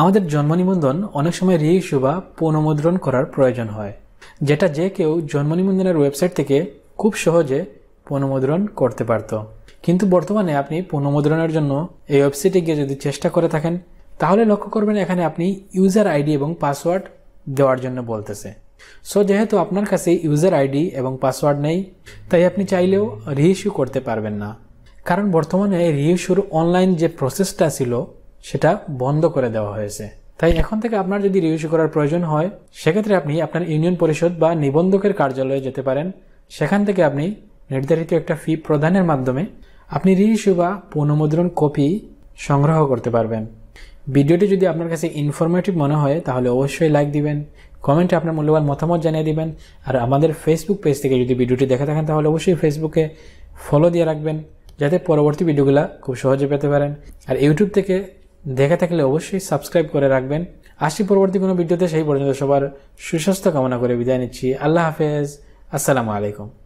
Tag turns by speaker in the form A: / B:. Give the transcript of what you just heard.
A: আমাদের জন্ম নিবন্ধন অনেক সময় রি ইস্যু বা পুনমুদ্রণ করার প্রয়োজন হয় যেটা যে কেউ জন্ম নিবন্ধনের ওয়েবসাইট থেকে খুব সহজে পুনঃমুদ্রণ করতে পারত কিন্তু বর্তমানে আপনি পুনমুদ্রণের জন্য এই ওয়েবসাইটে গিয়ে যদি চেষ্টা করে থাকেন তাহলে লক্ষ্য করবেন এখানে আপনি ইউজার আইডি এবং পাসওয়ার্ড দেওয়ার জন্য বলতেছে সো যেহেতু আপনার কাছে ইউজার আইডি এবং পাসওয়ার্ড নেই তাই আপনি চাইলেও রিইস্যু করতে পারবেন না কারণ বর্তমানে রিইস্যুর অনলাইন যে প্রসেসটা ছিল সেটা বন্ধ করে দেওয়া হয়েছে তাই এখন থেকে আপনার যদি রিইস্যু করার প্রয়োজন হয় সেক্ষেত্রে আপনি আপনার ইউনিয়ন পরিষদ বা নিবন্ধকের কার্যালয়ে যেতে পারেন সেখান থেকে আপনি নির্ধারিত একটা ফি প্রদানের মাধ্যমে আপনি রিইস্যু বা পুনঃমুদ্রণ কপি সংগ্রহ করতে পারবেন ভিডিওটি যদি আপনার কাছে ইনফরমেটিভ মনে হয় তাহলে অবশ্যই লাইক দিবেন কমেন্টে আপনার মূল্যবান মতামত জানিয়ে দিবেন আর আমাদের ফেসবুক পেজ থেকে যদি ভিডিওটি দেখে থাকেন তাহলে অবশ্যই ফেসবুকে ফলো দিয়ে রাখবেন যাতে পরবর্তী ভিডিওগুলো খুব সহজে পেতে পারেন আর ইউটিউব থেকে দেখে থাকলে অবশ্যই সাবস্ক্রাইব করে রাখবেন আসি পরবর্তী কোনো ভিডিওতে সেই পর্যন্ত সবার সুস্বাস্থ্য কামনা করে বিদায় নিচ্ছি আল্লাহ হাফেজ আসসালামু আলাইকুম